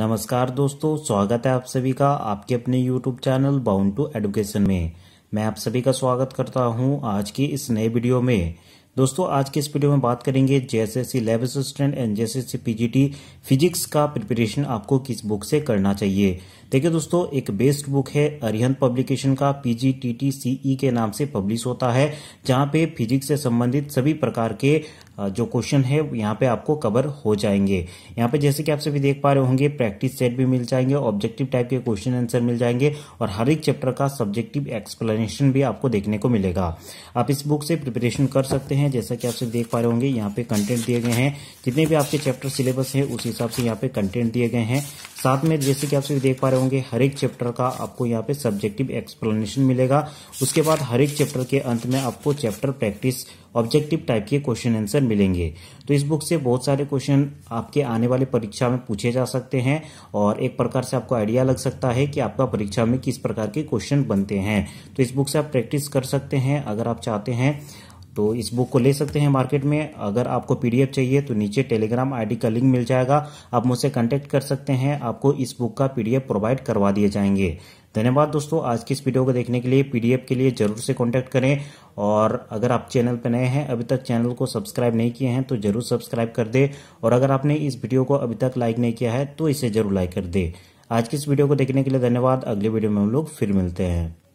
नमस्कार दोस्तों स्वागत है आप सभी का आपके अपने YouTube channel bound to education में मैं आप सभी का स्वागत करता हूं आज की इस नए वीडियो में दोस्तों आज के इस वीडियो में बात करेंगे JSSC lab assistant and JSSC PGT physics का प्रिपरेशन आपको किस बुक से करना चाहिए देखिए दोस्तों एक बेस्ट बुक है अरिहंत पब्लिकेशन का पीजीटीटीसीई e के नाम से पब्लिश होता है जहां पे फिजिक्स से संबंधित सभी प्रकार के जो क्वेश्चन है यहाँ पे आपको कवर हो जाएंगे यहाँ पे जैसे कि आप सभी देख पा रहे होंगे प्रैक्टिस सेट भी मिल जाएंगे ऑब्जेक्टिव टाइप के क्वेश्चन आंसर मिल जाएंगे और हर एक चैप्टर का सब्जेक्टिव एक्सप्लेनेशन भी आपको देखने को मिलेगा आप इस बुक से प्रिपरेशन कर सकते हैं जैसा कि आप सभी देख पा रहे होंगे यहाँ पे कंटेंट दिए गए हैं जितने भी आपके चैप्टर सिलेबस है उस हिसाब से यहाँ पे कंटेंट दिए गए हैं साथ में जैसे कि आप सभी देख पा रहे होंगे हर एक चैप्टर का आपको यहाँ पे सब्जेक्टिव एक्सप्लेनेशन मिलेगा उसके बाद हर एक चैप्टर के अंत में आपको चैप्टर प्रैक्टिस ऑब्जेक्टिव टाइप के क्वेश्चन आंसर मिलेंगे तो इस बुक से बहुत सारे क्वेश्चन आपके आने वाले परीक्षा में पूछे जा सकते हैं और एक प्रकार से आपको आइडिया लग सकता है कि आपका परीक्षा में किस प्रकार के क्वेश्चन बनते हैं तो इस बुक से आप प्रैक्टिस कर सकते हैं अगर आप चाहते हैं तो इस बुक को ले सकते हैं मार्केट में अगर आपको पीडीएफ चाहिए तो नीचे टेलीग्राम आईडी का लिंक मिल जाएगा आप मुझसे कांटेक्ट कर सकते हैं आपको इस बुक का पीडीएफ प्रोवाइड करवा दिए जाएंगे धन्यवाद दोस्तों आज की इस वीडियो को देखने के लिए पीडीएफ के लिए जरूर से कॉन्टेक्ट करें और अगर आप चैनल पर नए हैं अभी तक चैनल को सब्सक्राइब नहीं किए हैं तो जरूर सब्सक्राइब कर दे और अगर आपने इस वीडियो को अभी तक लाइक नहीं किया है तो इसे जरूर लाइक कर दे आज की इस वीडियो को देखने के लिए धन्यवाद अगले वीडियो में हम लोग फिर मिलते हैं